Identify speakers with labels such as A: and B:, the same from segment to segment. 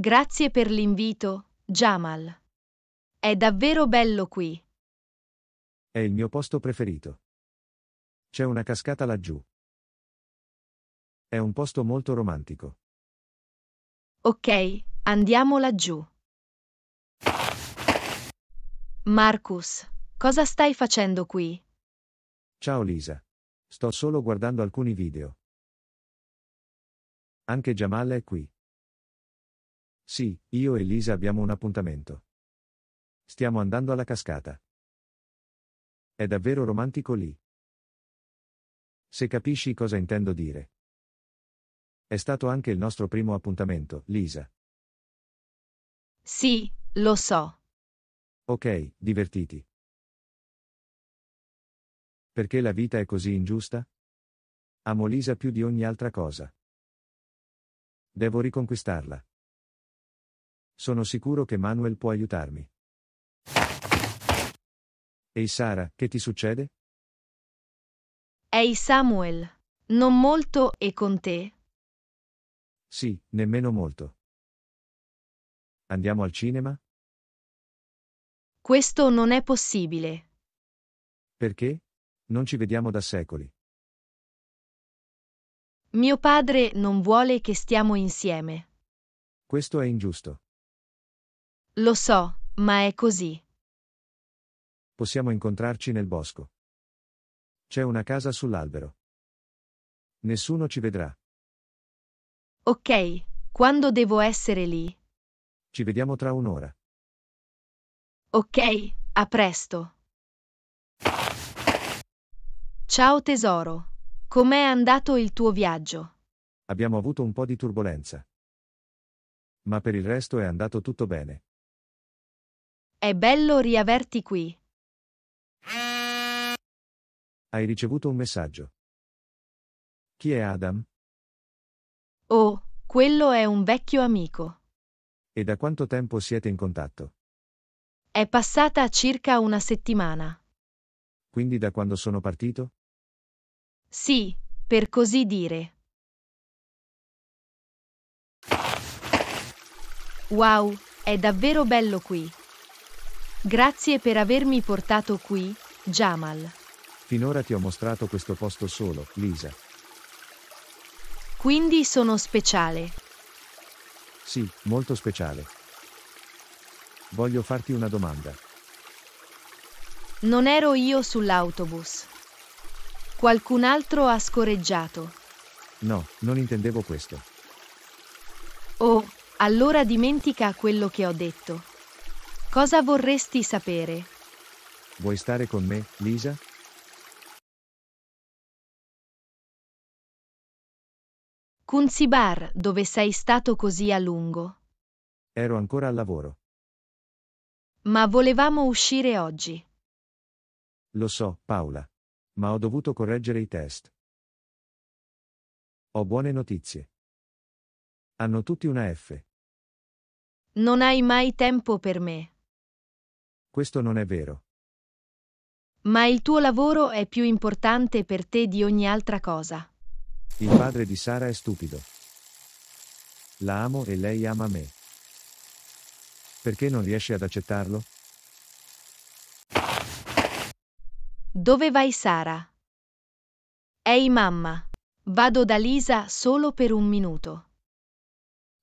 A: Grazie per l'invito, Jamal. È davvero bello qui.
B: È il mio posto preferito. C'è una cascata laggiù. È un posto molto romantico.
A: Ok, andiamo laggiù. Marcus, cosa stai facendo qui?
B: Ciao Lisa. Sto solo guardando alcuni video. Anche Jamal è qui. Sì, io e Lisa abbiamo un appuntamento. Stiamo andando alla cascata. È davvero romantico lì. Se capisci cosa intendo dire. È stato anche il nostro primo appuntamento, Lisa.
A: Sì, lo so.
B: Ok, divertiti. Perché la vita è così ingiusta? Amo Lisa più di ogni altra cosa. Devo riconquistarla. Sono sicuro che Manuel può aiutarmi. Ehi Sara, che ti succede?
A: Ehi Samuel, non molto e con te?
B: Sì, nemmeno molto. Andiamo al cinema?
A: Questo non è possibile.
B: Perché? Non ci vediamo da secoli.
A: Mio padre non vuole che stiamo insieme.
B: Questo è ingiusto.
A: Lo so, ma è così.
B: Possiamo incontrarci nel bosco. C'è una casa sull'albero. Nessuno ci vedrà.
A: Ok, quando devo essere lì?
B: Ci vediamo tra un'ora.
A: Ok, a presto. Ciao tesoro. Com'è andato il tuo viaggio?
B: Abbiamo avuto un po' di turbolenza. Ma per il resto è andato tutto bene.
A: È bello riaverti qui.
B: Hai ricevuto un messaggio. Chi è Adam?
A: Oh, quello è un vecchio amico.
B: E da quanto tempo siete in contatto?
A: È passata circa una settimana.
B: Quindi da quando sono partito?
A: Sì, per così dire. Wow, è davvero bello qui. Grazie per avermi portato qui, Jamal.
B: Finora ti ho mostrato questo posto solo, Lisa.
A: Quindi sono speciale.
B: Sì, molto speciale. Voglio farti una domanda.
A: Non ero io sull'autobus. Qualcun altro ha scoreggiato.
B: No, non intendevo questo.
A: Oh, allora dimentica quello che ho detto. Cosa vorresti sapere?
B: Vuoi stare con me, Lisa?
A: Kunzibar, dove sei stato così a lungo?
B: Ero ancora al lavoro.
A: Ma volevamo uscire oggi.
B: Lo so, Paola. Ma ho dovuto correggere i test. Ho buone notizie. Hanno tutti una F.
A: Non hai mai tempo per me
B: questo non è vero.
A: Ma il tuo lavoro è più importante per te di ogni altra cosa.
B: Il padre di Sara è stupido. La amo e lei ama me. Perché non riesci ad accettarlo?
A: Dove vai Sara? Ehi mamma, vado da Lisa solo per un minuto.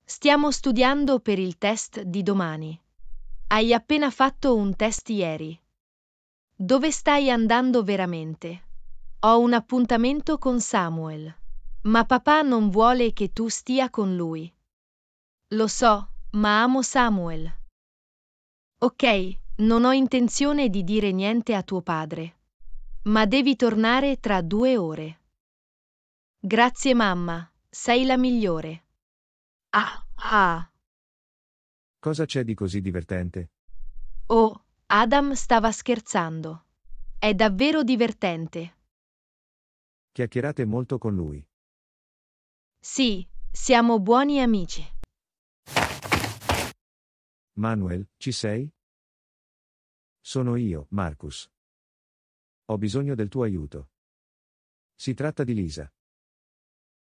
A: Stiamo studiando per il test di domani. Hai appena fatto un test ieri. Dove stai andando veramente? Ho un appuntamento con Samuel. Ma papà non vuole che tu stia con lui. Lo so, ma amo Samuel. Ok, non ho intenzione di dire niente a tuo padre. Ma devi tornare tra due ore. Grazie mamma, sei la migliore. Ah, ah.
B: Cosa c'è di così divertente?
A: Oh, Adam stava scherzando. È davvero divertente.
B: Chiacchierate molto con lui.
A: Sì, siamo buoni amici.
B: Manuel, ci sei? Sono io, Marcus. Ho bisogno del tuo aiuto. Si tratta di Lisa.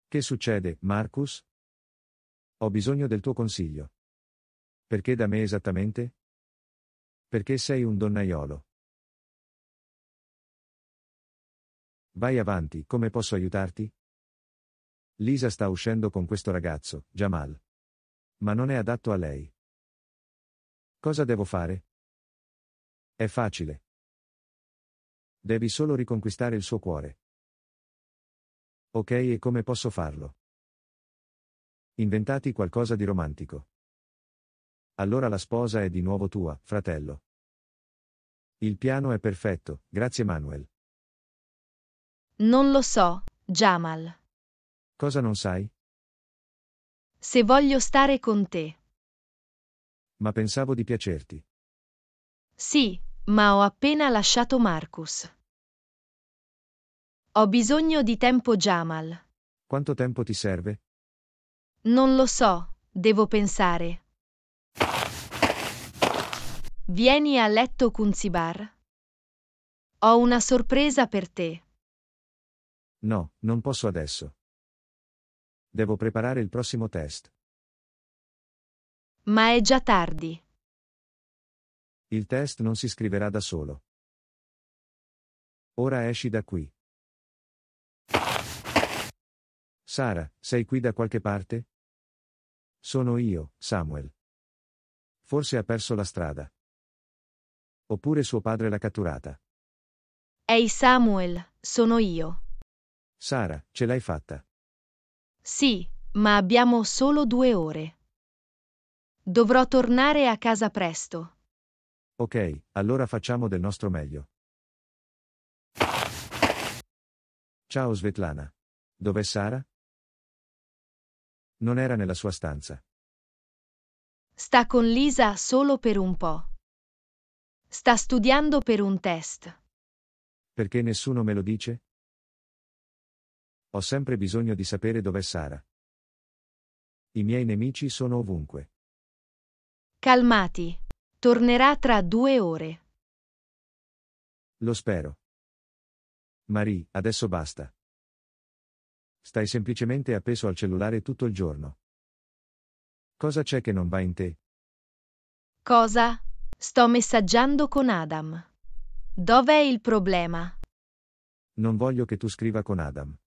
B: Che succede, Marcus? Ho bisogno del tuo consiglio. Perché da me esattamente? Perché sei un donnaiolo. Vai avanti, come posso aiutarti? Lisa sta uscendo con questo ragazzo, Jamal. Ma non è adatto a lei. Cosa devo fare? È facile. Devi solo riconquistare il suo cuore. Ok, e come posso farlo? Inventati qualcosa di romantico allora la sposa è di nuovo tua, fratello. Il piano è perfetto, grazie Manuel.
A: Non lo so, Jamal.
B: Cosa non sai?
A: Se voglio stare con te.
B: Ma pensavo di piacerti.
A: Sì, ma ho appena lasciato Marcus. Ho bisogno di tempo, Jamal.
B: Quanto tempo ti serve?
A: Non lo so, devo pensare. Vieni a letto Kunzibar. Ho una sorpresa per te.
B: No, non posso adesso. Devo preparare il prossimo test.
A: Ma è già tardi.
B: Il test non si scriverà da solo. Ora esci da qui. Sara, sei qui da qualche parte? Sono io, Samuel. Forse ha perso la strada. Oppure suo padre l'ha catturata.
A: Ehi hey Samuel, sono io.
B: Sara, ce l'hai fatta.
A: Sì, ma abbiamo solo due ore. Dovrò tornare a casa presto.
B: Ok, allora facciamo del nostro meglio. Ciao Svetlana. Dov'è Sara? Non era nella sua stanza.
A: Sta con Lisa solo per un po'. Sta studiando per un test.
B: Perché nessuno me lo dice? Ho sempre bisogno di sapere dov'è Sara. I miei nemici sono ovunque.
A: Calmati. Tornerà tra due ore.
B: Lo spero. Marie, adesso basta. Stai semplicemente appeso al cellulare tutto il giorno. Cosa c'è che non va in te?
A: Cosa? Sto messaggiando con Adam. Dov'è il problema?
B: Non voglio che tu scriva con Adam.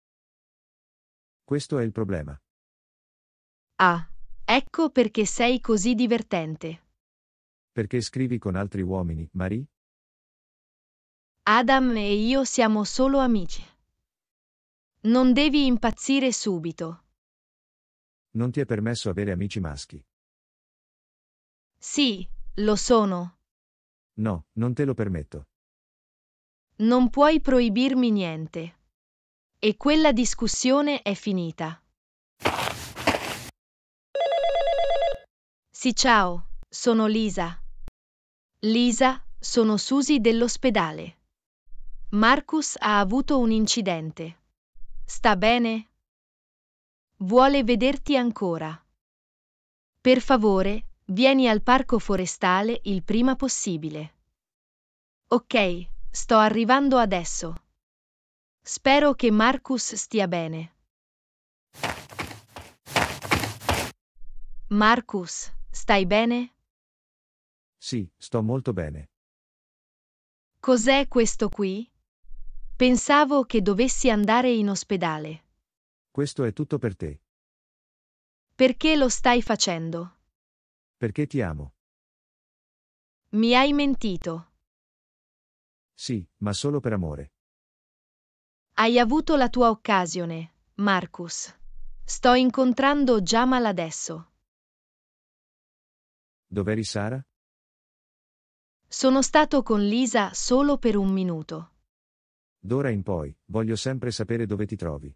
B: Questo è il problema.
A: Ah, ecco perché sei così divertente.
B: Perché scrivi con altri uomini, Marie?
A: Adam e io siamo solo amici. Non devi impazzire subito.
B: Non ti è permesso avere amici maschi.
A: Sì, lo sono.
B: No, non te lo permetto.
A: Non puoi proibirmi niente. E quella discussione è finita. Sì, ciao, sono Lisa. Lisa, sono Susi dell'ospedale. Marcus ha avuto un incidente. Sta bene? Vuole vederti ancora. Per favore, Vieni al parco forestale il prima possibile. Ok, sto arrivando adesso. Spero che Marcus stia bene. Marcus, stai bene?
B: Sì, sto molto bene.
A: Cos'è questo qui? Pensavo che dovessi andare in ospedale.
B: Questo è tutto per te.
A: Perché lo stai facendo?
B: Perché ti amo.
A: Mi hai mentito.
B: Sì, ma solo per amore.
A: Hai avuto la tua occasione, Marcus. Sto incontrando Jamal adesso.
B: Dov'eri Sara?
A: Sono stato con Lisa solo per un minuto.
B: D'ora in poi, voglio sempre sapere dove ti trovi.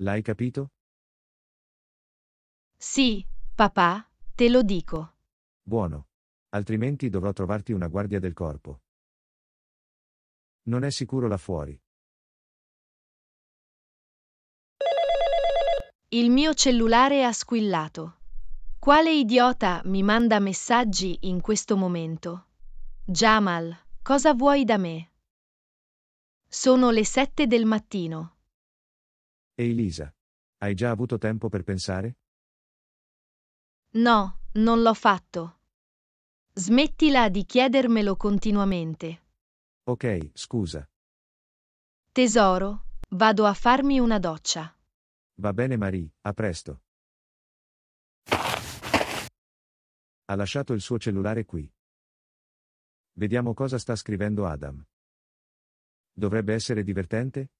B: L'hai capito?
A: Sì, papà, Te lo dico.
B: Buono. Altrimenti dovrò trovarti una guardia del corpo. Non è sicuro là fuori.
A: Il mio cellulare ha squillato. Quale idiota mi manda messaggi in questo momento? Jamal, cosa vuoi da me? Sono le sette del mattino.
B: Ehi Lisa, hai già avuto tempo per pensare?
A: No, non l'ho fatto. Smettila di chiedermelo continuamente.
B: Ok, scusa.
A: Tesoro, vado a farmi una doccia.
B: Va bene Marie, a presto. Ha lasciato il suo cellulare qui. Vediamo cosa sta scrivendo Adam. Dovrebbe essere divertente?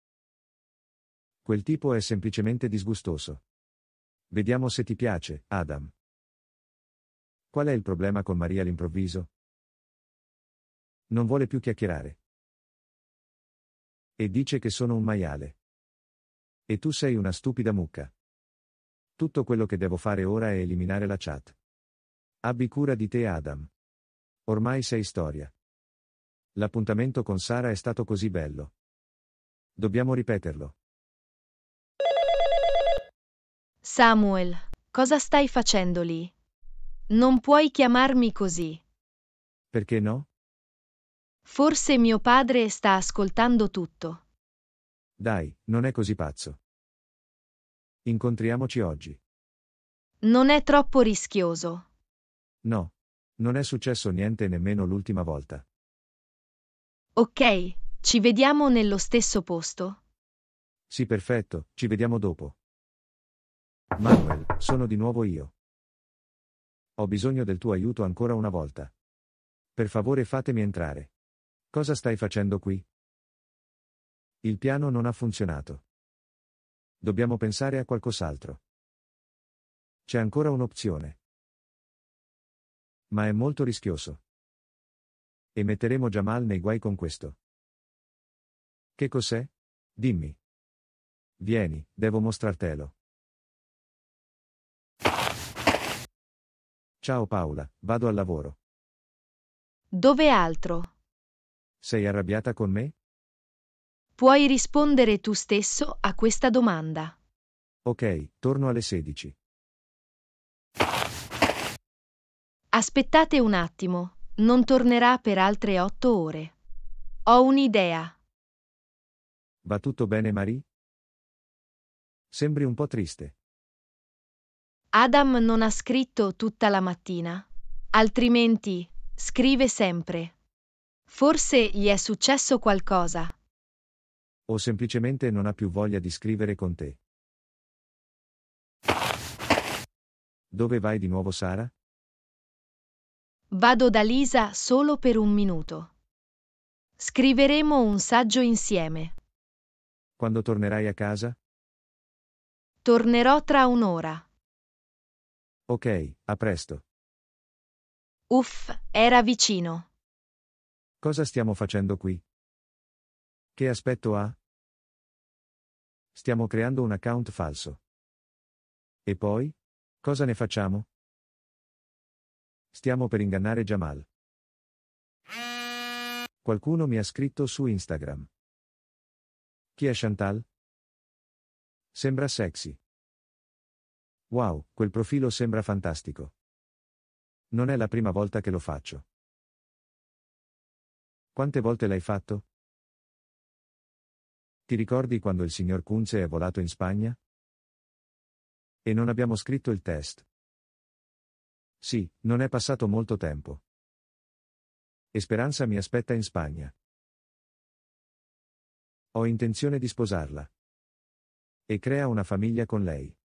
B: Quel tipo è semplicemente disgustoso. Vediamo se ti piace, Adam. Qual è il problema con Maria all'improvviso? Non vuole più chiacchierare. E dice che sono un maiale. E tu sei una stupida mucca. Tutto quello che devo fare ora è eliminare la chat. Abbi cura di te Adam. Ormai sei storia. L'appuntamento con Sara è stato così bello. Dobbiamo ripeterlo.
A: Samuel, cosa stai facendo lì? Non puoi chiamarmi così. Perché no? Forse mio padre sta ascoltando tutto.
B: Dai, non è così pazzo. Incontriamoci oggi.
A: Non è troppo rischioso.
B: No. Non è successo niente nemmeno l'ultima volta.
A: Ok, ci vediamo nello stesso posto.
B: Sì, perfetto, ci vediamo dopo. Manuel, sono di nuovo io. Ho bisogno del tuo aiuto ancora una volta. Per favore fatemi entrare. Cosa stai facendo qui? Il piano non ha funzionato. Dobbiamo pensare a qualcos'altro. C'è ancora un'opzione. Ma è molto rischioso. E metteremo Jamal nei guai con questo. Che cos'è? Dimmi. Vieni, devo mostrartelo. Ciao Paola, vado al lavoro.
A: Dove altro?
B: Sei arrabbiata con me?
A: Puoi rispondere tu stesso a questa domanda.
B: Ok, torno alle 16.
A: Aspettate un attimo, non tornerà per altre otto ore. Ho un'idea.
B: Va tutto bene, Marie? Sembri un po' triste.
A: Adam non ha scritto tutta la mattina. Altrimenti, scrive sempre. Forse gli è successo qualcosa.
B: O semplicemente non ha più voglia di scrivere con te. Dove vai di nuovo, Sara?
A: Vado da Lisa solo per un minuto. Scriveremo un saggio insieme.
B: Quando tornerai a casa?
A: Tornerò tra un'ora.
B: Ok, a presto.
A: Uff, era vicino.
B: Cosa stiamo facendo qui? Che aspetto ha? Stiamo creando un account falso. E poi? Cosa ne facciamo? Stiamo per ingannare Jamal. Qualcuno mi ha scritto su Instagram. Chi è Chantal? Sembra sexy. Wow, quel profilo sembra fantastico. Non è la prima volta che lo faccio. Quante volte l'hai fatto? Ti ricordi quando il signor Kunze è volato in Spagna? E non abbiamo scritto il test. Sì, non è passato molto tempo. E Speranza mi aspetta in Spagna. Ho intenzione di sposarla. E crea una famiglia con lei.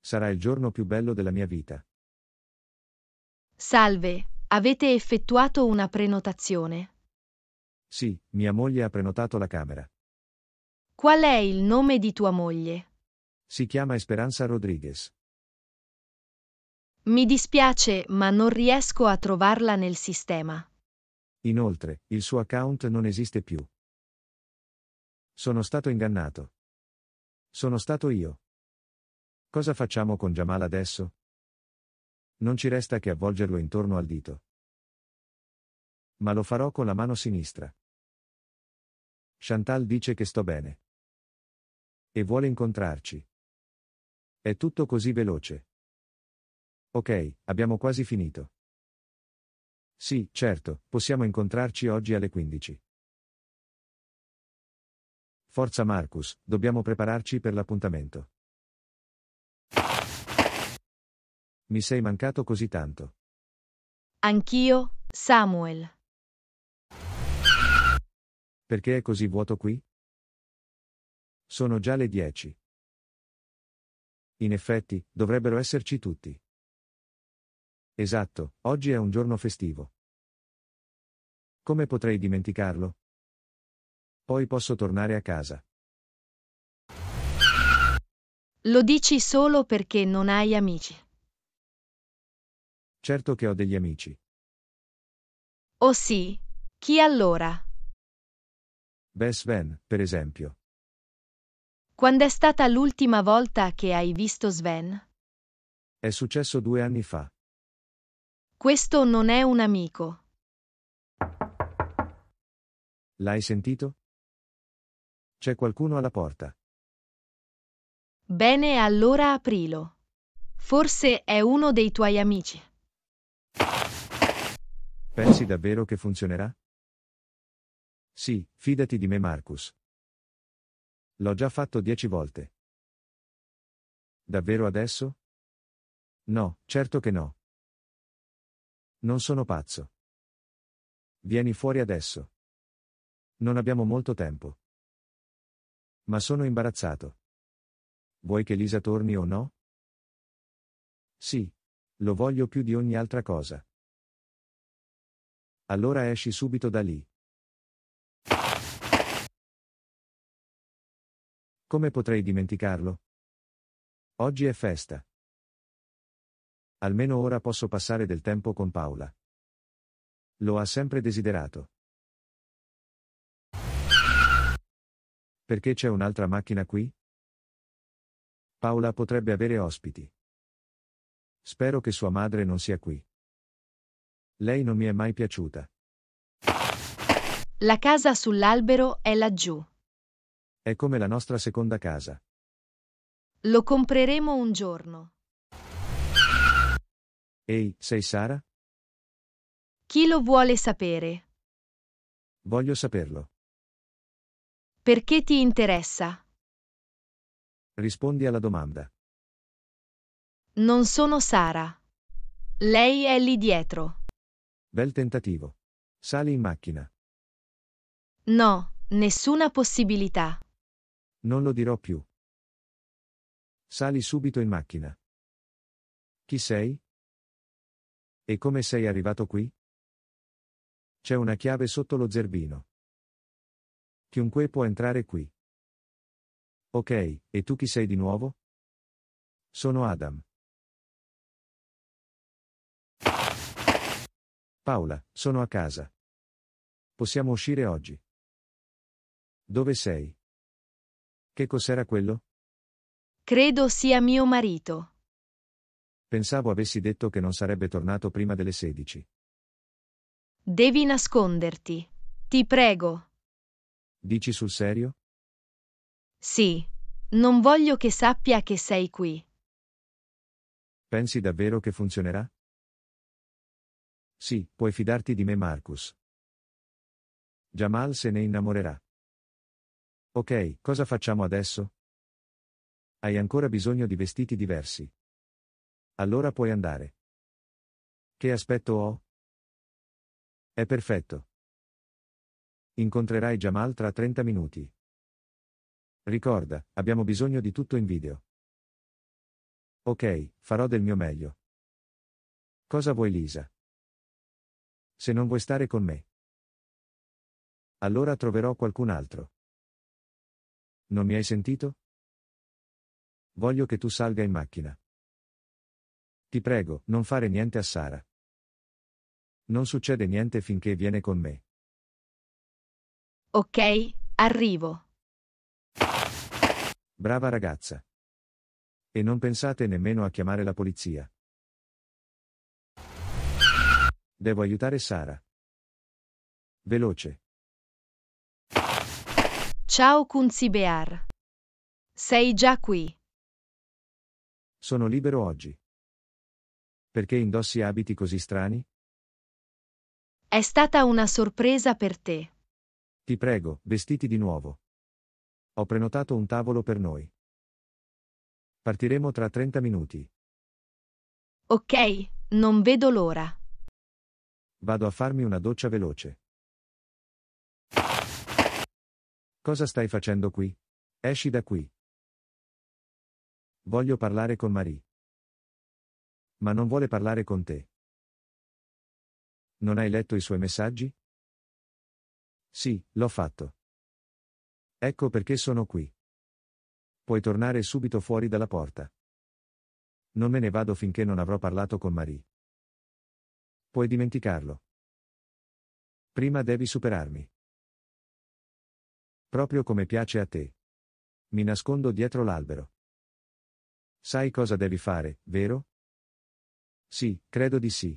B: Sarà il giorno più bello della mia vita.
A: Salve, avete effettuato una prenotazione?
B: Sì, mia moglie ha prenotato la camera.
A: Qual è il nome di tua moglie?
B: Si chiama Esperanza Rodriguez.
A: Mi dispiace, ma non riesco a trovarla nel sistema.
B: Inoltre, il suo account non esiste più. Sono stato ingannato. Sono stato io. Cosa facciamo con Jamal adesso? Non ci resta che avvolgerlo intorno al dito. Ma lo farò con la mano sinistra. Chantal dice che sto bene. E vuole incontrarci. È tutto così veloce. Ok, abbiamo quasi finito. Sì, certo, possiamo incontrarci oggi alle 15. Forza Marcus, dobbiamo prepararci per l'appuntamento. Mi sei mancato così tanto.
A: Anch'io, Samuel.
B: Perché è così vuoto qui? Sono già le dieci. In effetti, dovrebbero esserci tutti. Esatto, oggi è un giorno festivo. Come potrei dimenticarlo? Poi posso tornare a casa.
A: Lo dici solo perché non hai amici.
B: Certo che ho degli amici.
A: Oh sì. Chi allora?
B: Beh Sven, per esempio.
A: Quando è stata l'ultima volta che hai visto Sven?
B: È successo due anni fa.
A: Questo non è un amico.
B: L'hai sentito? C'è qualcuno alla porta.
A: Bene, allora aprilo. Forse è uno dei tuoi amici.
B: Pensi davvero che funzionerà? Sì, fidati di me Marcus. L'ho già fatto dieci volte. Davvero adesso? No, certo che no. Non sono pazzo. Vieni fuori adesso. Non abbiamo molto tempo. Ma sono imbarazzato. Vuoi che Lisa torni o no? Sì, lo voglio più di ogni altra cosa. Allora esci subito da lì. Come potrei dimenticarlo? Oggi è festa. Almeno ora posso passare del tempo con Paola. Lo ha sempre desiderato. Perché c'è un'altra macchina qui? Paola potrebbe avere ospiti. Spero che sua madre non sia qui. Lei non mi è mai piaciuta.
A: La casa sull'albero è laggiù.
B: È come la nostra seconda casa.
A: Lo compreremo un giorno.
B: Ehi, sei Sara?
A: Chi lo vuole sapere?
B: Voglio saperlo.
A: Perché ti interessa?
B: Rispondi alla domanda.
A: Non sono Sara. Lei è lì dietro.
B: Bel tentativo. Sali in macchina.
A: No, nessuna possibilità.
B: Non lo dirò più. Sali subito in macchina. Chi sei? E come sei arrivato qui? C'è una chiave sotto lo zerbino. Chiunque può entrare qui. Ok, e tu chi sei di nuovo? Sono Adam. Paola, sono a casa. Possiamo uscire oggi. Dove sei? Che cos'era quello?
A: Credo sia mio marito.
B: Pensavo avessi detto che non sarebbe tornato prima delle 16.
A: Devi nasconderti. Ti prego.
B: Dici sul serio?
A: Sì. Non voglio che sappia che sei qui.
B: Pensi davvero che funzionerà? Sì, puoi fidarti di me Marcus. Jamal se ne innamorerà. Ok, cosa facciamo adesso? Hai ancora bisogno di vestiti diversi. Allora puoi andare. Che aspetto ho? È perfetto. Incontrerai Jamal tra 30 minuti. Ricorda, abbiamo bisogno di tutto in video. Ok, farò del mio meglio. Cosa vuoi Lisa? Se non vuoi stare con me. Allora troverò qualcun altro. Non mi hai sentito? Voglio che tu salga in macchina. Ti prego, non fare niente a Sara. Non succede niente finché viene con me.
A: Ok, arrivo.
B: Brava ragazza. E non pensate nemmeno a chiamare la polizia. Devo aiutare Sara. Veloce.
A: Ciao Kunzibear. Sei già qui.
B: Sono libero oggi. Perché indossi abiti così strani?
A: È stata una sorpresa per te.
B: Ti prego, vestiti di nuovo. Ho prenotato un tavolo per noi. Partiremo tra 30 minuti.
A: Ok, non vedo l'ora.
B: Vado a farmi una doccia veloce. Cosa stai facendo qui? Esci da qui. Voglio parlare con Marie. Ma non vuole parlare con te. Non hai letto i suoi messaggi? Sì, l'ho fatto. Ecco perché sono qui. Puoi tornare subito fuori dalla porta. Non me ne vado finché non avrò parlato con Marie. Puoi dimenticarlo. Prima devi superarmi. Proprio come piace a te. Mi nascondo dietro l'albero. Sai cosa devi fare, vero? Sì, credo di sì.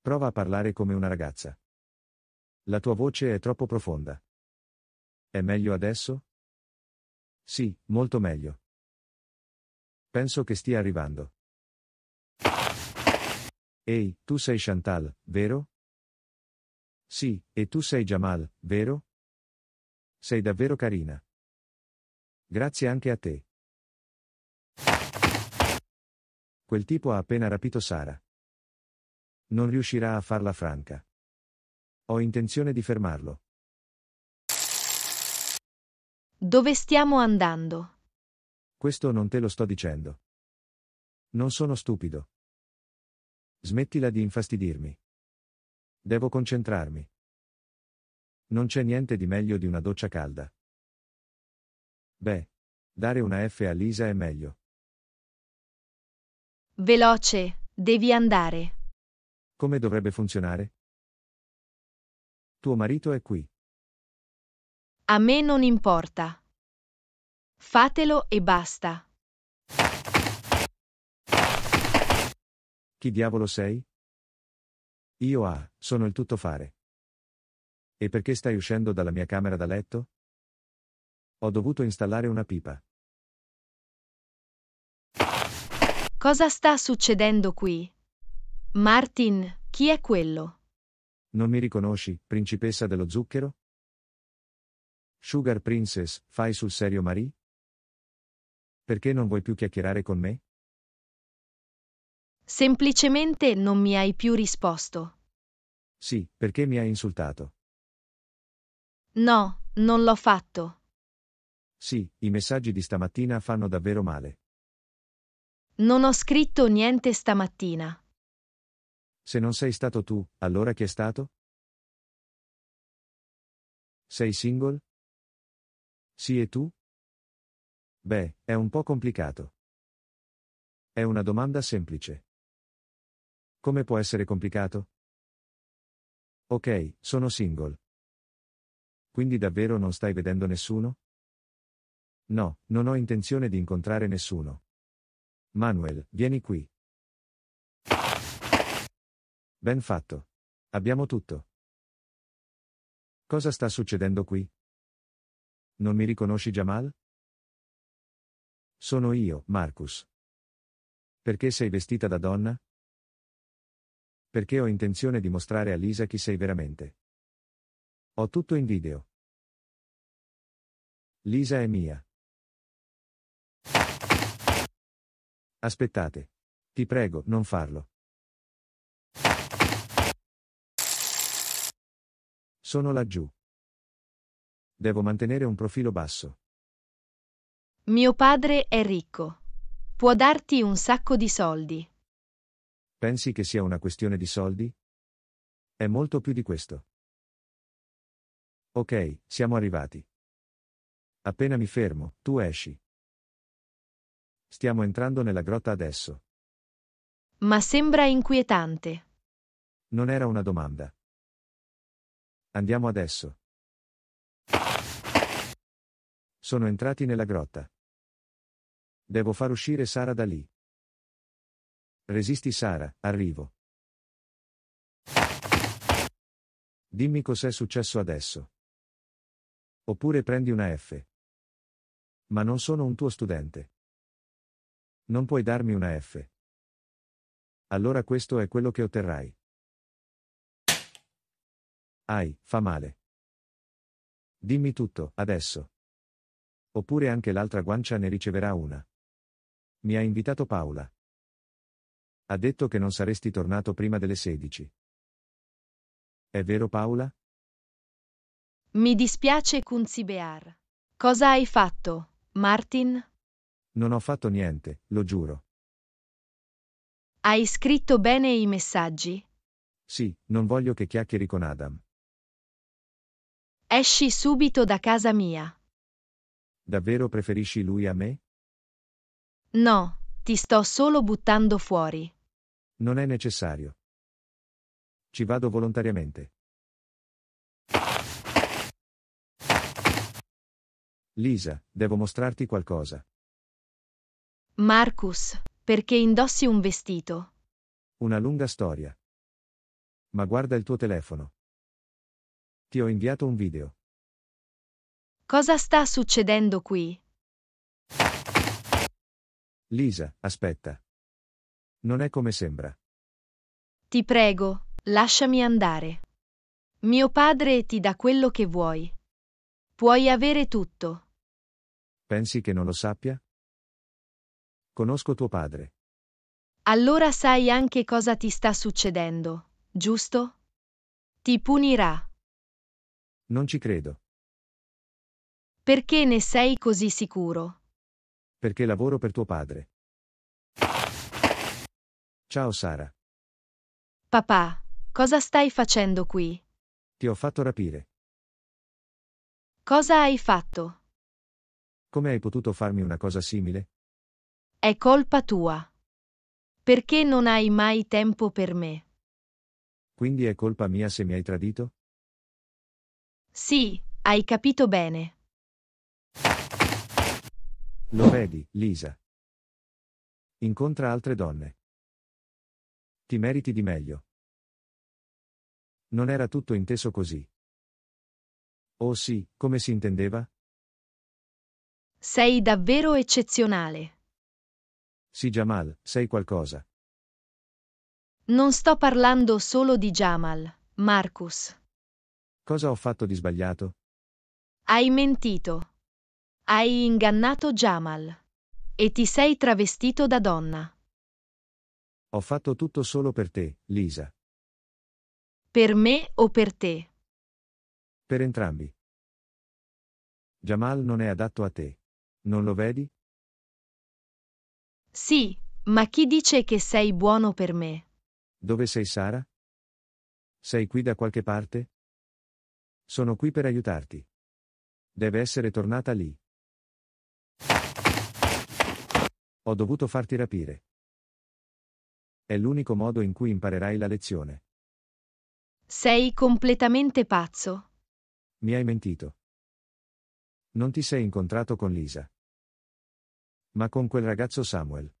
B: Prova a parlare come una ragazza. La tua voce è troppo profonda. È meglio adesso? Sì, molto meglio. Penso che stia arrivando. Ehi, tu sei Chantal, vero? Sì, e tu sei Jamal, vero? Sei davvero carina. Grazie anche a te. Quel tipo ha appena rapito Sara. Non riuscirà a farla franca. Ho intenzione di fermarlo.
A: Dove stiamo andando?
B: Questo non te lo sto dicendo. Non sono stupido. Smettila di infastidirmi. Devo concentrarmi. Non c'è niente di meglio di una doccia calda. Beh, dare una F a Lisa è meglio.
A: Veloce, devi andare.
B: Come dovrebbe funzionare? Tuo marito è qui.
A: A me non importa. Fatelo e basta.
B: Chi diavolo sei? Io ah, sono il tuttofare. E perché stai uscendo dalla mia camera da letto? Ho dovuto installare una pipa.
A: Cosa sta succedendo qui? Martin, chi è quello?
B: Non mi riconosci, principessa dello zucchero? Sugar Princess, fai sul serio Marie? Perché non vuoi più chiacchierare con me?
A: Semplicemente non mi hai più risposto.
B: Sì, perché mi hai insultato.
A: No, non l'ho fatto.
B: Sì, i messaggi di stamattina fanno davvero male.
A: Non ho scritto niente stamattina.
B: Se non sei stato tu, allora chi è stato? Sei single? Sì e tu? Beh, è un po' complicato. È una domanda semplice. Come può essere complicato? Ok, sono single. Quindi davvero non stai vedendo nessuno? No, non ho intenzione di incontrare nessuno. Manuel, vieni qui. Ben fatto. Abbiamo tutto. Cosa sta succedendo qui? Non mi riconosci Jamal? Sono io, Marcus. Perché sei vestita da donna? Perché ho intenzione di mostrare a Lisa chi sei veramente. Ho tutto in video. Lisa è mia. Aspettate. Ti prego, non farlo. Sono laggiù. Devo mantenere un profilo basso.
A: Mio padre è ricco. Può darti un sacco di soldi.
B: Pensi che sia una questione di soldi? È molto più di questo. Ok, siamo arrivati. Appena mi fermo, tu esci. Stiamo entrando nella grotta adesso.
A: Ma sembra inquietante.
B: Non era una domanda. Andiamo adesso. Sono entrati nella grotta. Devo far uscire Sara da lì. Resisti Sara, arrivo. Dimmi cos'è successo adesso. Oppure prendi una F. Ma non sono un tuo studente. Non puoi darmi una F. Allora questo è quello che otterrai. Ai, fa male. Dimmi tutto, adesso. Oppure anche l'altra guancia ne riceverà una. Mi ha invitato Paola. Ha detto che non saresti tornato prima delle 16. È vero Paola?
A: Mi dispiace Kunzibear. Cosa hai fatto, Martin?
B: Non ho fatto niente, lo giuro.
A: Hai scritto bene i messaggi?
B: Sì, non voglio che chiacchieri con Adam.
A: Esci subito da casa mia.
B: Davvero preferisci lui a me?
A: No, ti sto solo buttando fuori.
B: Non è necessario. Ci vado volontariamente. Lisa, devo mostrarti qualcosa.
A: Marcus, perché indossi un vestito?
B: Una lunga storia. Ma guarda il tuo telefono. Ti ho inviato un video.
A: Cosa sta succedendo qui?
B: Lisa, aspetta. Non
A: è come sembra. Ti prego, lasciami andare. Mio padre ti dà quello che vuoi. Puoi avere tutto.
B: Pensi che non lo sappia? Conosco tuo padre.
A: Allora sai anche cosa ti sta succedendo, giusto? Ti punirà.
B: Non ci credo.
A: Perché ne sei così sicuro?
B: Perché lavoro per tuo padre. Ciao Sara.
A: Papà, cosa stai facendo qui?
B: Ti ho fatto rapire.
A: Cosa hai fatto?
B: Come hai potuto farmi una cosa simile?
A: È colpa tua. Perché non hai mai tempo per me?
B: Quindi è colpa mia se mi hai tradito?
A: Sì, hai capito bene.
B: Lo vedi, Lisa. Incontra altre donne. Ti meriti di meglio. Non era tutto inteso così. Oh sì, come si intendeva?
A: Sei davvero eccezionale.
B: Sì, Jamal, sei qualcosa.
A: Non sto parlando solo di Jamal, Marcus.
B: Cosa ho fatto di sbagliato?
A: Hai mentito. Hai ingannato Jamal. E ti sei travestito da donna.
B: Ho fatto tutto solo per te, Lisa.
A: Per me o per te?
B: Per entrambi. Jamal non è adatto a te. Non lo vedi?
A: Sì, ma chi dice che sei buono per me?
B: Dove sei Sara? Sei qui da qualche parte? Sono qui per aiutarti. Deve essere tornata lì. Ho dovuto farti rapire. È l'unico modo in cui imparerai la lezione.
A: Sei completamente pazzo.
B: Mi hai mentito. Non ti sei incontrato con Lisa. Ma con quel ragazzo Samuel.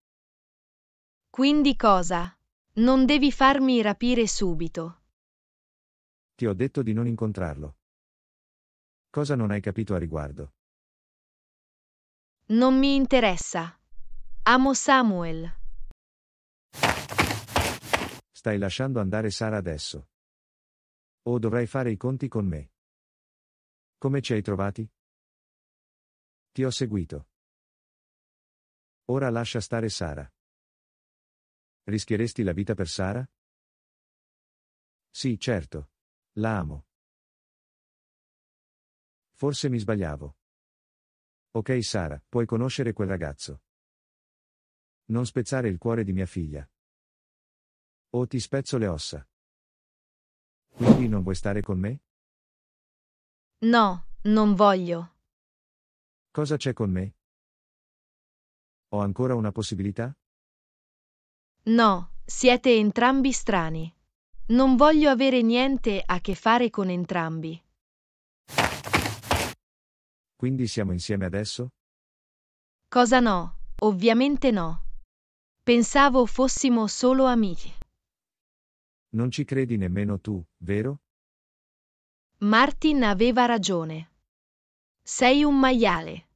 A: Quindi cosa? Non devi farmi rapire subito.
B: Ti ho detto di non incontrarlo. Cosa non hai capito a riguardo?
A: Non mi interessa. Amo Samuel.
B: Stai lasciando andare Sara adesso. O dovrai fare i conti con me. Come ci hai trovati? Ti ho seguito. Ora lascia stare Sara. Rischieresti la vita per Sara? Sì, certo. La amo. Forse mi sbagliavo. Ok Sara, puoi conoscere quel ragazzo. Non spezzare il cuore di mia figlia. O ti spezzo le ossa. Quindi non vuoi stare con me?
A: No, non voglio.
B: Cosa c'è con me? Ho ancora una possibilità?
A: No, siete entrambi strani. Non voglio avere niente a che fare con entrambi.
B: Quindi siamo insieme adesso?
A: Cosa no? Ovviamente no. Pensavo fossimo solo amici.
B: Non ci credi nemmeno tu, vero?
A: Martin aveva ragione. Sei un maiale.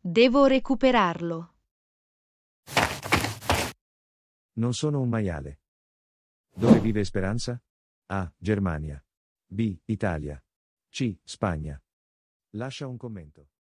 A: Devo recuperarlo.
B: Non sono un maiale. Dove vive Speranza? A. Germania. B. Italia. C. Spagna. Lascia un commento.